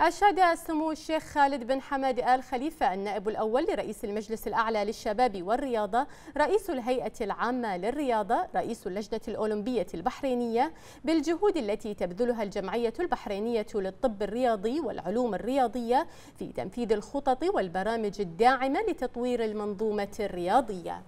أشاد سمو الشيخ خالد بن حمد آل خليفة النائب الأول لرئيس المجلس الأعلى للشباب والرياضة رئيس الهيئة العامة للرياضة رئيس اللجنة الأولمبية البحرينية بالجهود التي تبذلها الجمعية البحرينية للطب الرياضي والعلوم الرياضية في تنفيذ الخطط والبرامج الداعمة لتطوير المنظومة الرياضية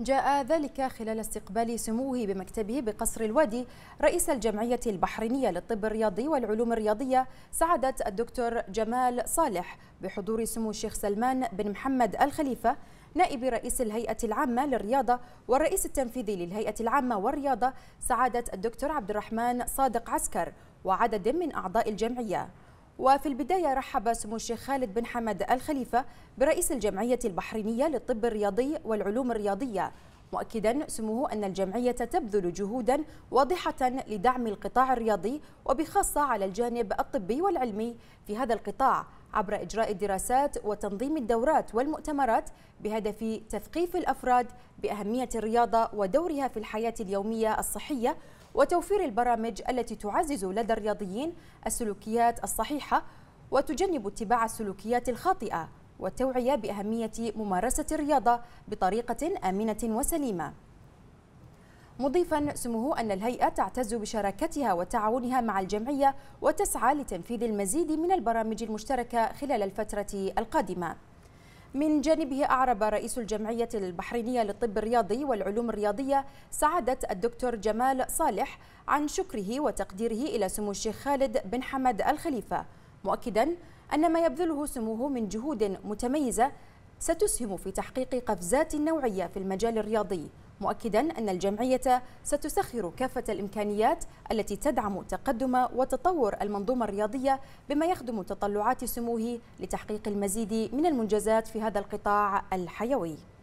جاء ذلك خلال استقبال سموه بمكتبه بقصر الوادي رئيس الجمعية البحرينية للطب الرياضي والعلوم الرياضية سعادة الدكتور جمال صالح بحضور سمو الشيخ سلمان بن محمد الخليفة نائب رئيس الهيئة العامة للرياضة والرئيس التنفيذي للهيئة العامة والرياضة سعادة الدكتور عبد الرحمن صادق عسكر وعدد من أعضاء الجمعية وفي البداية رحب سمو الشيخ خالد بن حمد الخليفة برئيس الجمعية البحرينية للطب الرياضي والعلوم الرياضية مؤكدا سموه أن الجمعية تبذل جهودا واضحة لدعم القطاع الرياضي وبخاصة على الجانب الطبي والعلمي في هذا القطاع عبر إجراء الدراسات وتنظيم الدورات والمؤتمرات بهدف تثقيف الأفراد بأهمية الرياضة ودورها في الحياة اليومية الصحية وتوفير البرامج التي تعزز لدى الرياضيين السلوكيات الصحيحة وتجنب اتباع السلوكيات الخاطئة والتوعية بأهمية ممارسة الرياضة بطريقة آمنة وسليمة مضيفا سموه أن الهيئة تعتز بشراكتها وتعاونها مع الجمعية وتسعى لتنفيذ المزيد من البرامج المشتركة خلال الفترة القادمة من جانبه أعرب رئيس الجمعية البحرينية للطب الرياضي والعلوم الرياضية سعادة الدكتور جمال صالح عن شكره وتقديره إلى سمو الشيخ خالد بن حمد الخليفة مؤكدا أن ما يبذله سموه من جهود متميزة ستسهم في تحقيق قفزات نوعية في المجال الرياضي مؤكدا أن الجمعية ستسخر كافة الإمكانيات التي تدعم تقدم وتطور المنظومة الرياضية بما يخدم تطلعات سموه لتحقيق المزيد من المنجزات في هذا القطاع الحيوي